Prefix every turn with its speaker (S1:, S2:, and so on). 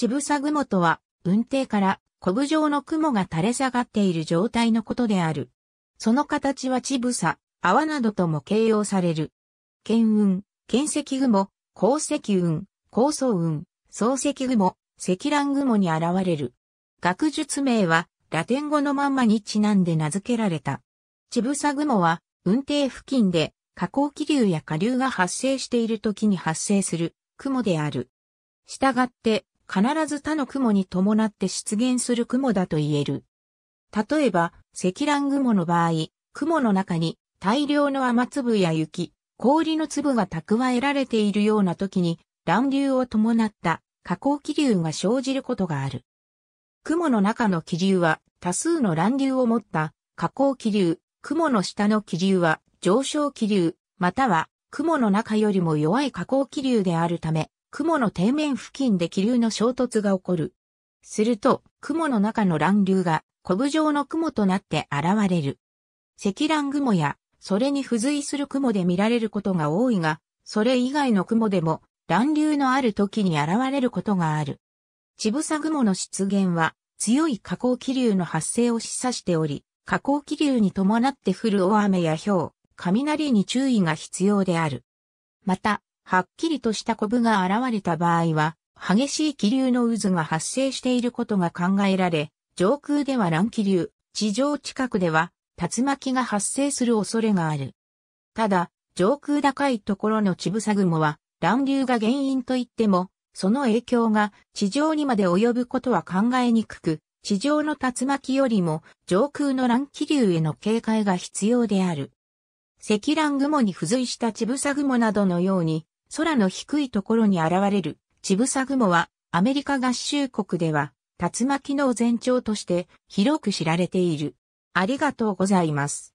S1: ちぶさ雲とは、雲底から、コブ状の雲が垂れ下がっている状態のことである。その形はちぶさ、泡などとも形容される。剣雲、剣石雲、鉱石雲、高層雲、層石雲、積乱雲に現れる。学術名は、ラテン語のまんまにちなんで名付けられた。ちぶさ雲は、雲底付近で、下降気流や下流が発生している時に発生する、雲である。したがって、必ず他の雲に伴って出現する雲だと言える。例えば、積乱雲の場合、雲の中に大量の雨粒や雪、氷の粒が蓄えられているような時に、乱流を伴った下降気流が生じることがある。雲の中の気流は多数の乱流を持った下降気流、雲の下の気流は上昇気流、または雲の中よりも弱い下降気流であるため、雲の底面付近で気流の衝突が起こる。すると、雲の中の乱流が、コブ状の雲となって現れる。積乱雲や、それに付随する雲で見られることが多いが、それ以外の雲でも、乱流のある時に現れることがある。ちぶさ雲の出現は、強い下降気流の発生を示唆しており、下降気流に伴って降る大雨や氷、雷に注意が必要である。また、はっきりとしたコブが現れた場合は、激しい気流の渦が発生していることが考えられ、上空では乱気流、地上近くでは竜巻が発生する恐れがある。ただ、上空高いところのちぶさ雲は乱流が原因といっても、その影響が地上にまで及ぶことは考えにくく、地上の竜巻よりも上空の乱気流への警戒が必要である。積乱雲に付随したちぶさ雲などのように、空の低いところに現れる、チブサ雲は、アメリカ合衆国では、竜巻の前兆として広く知られている。ありがとうございます。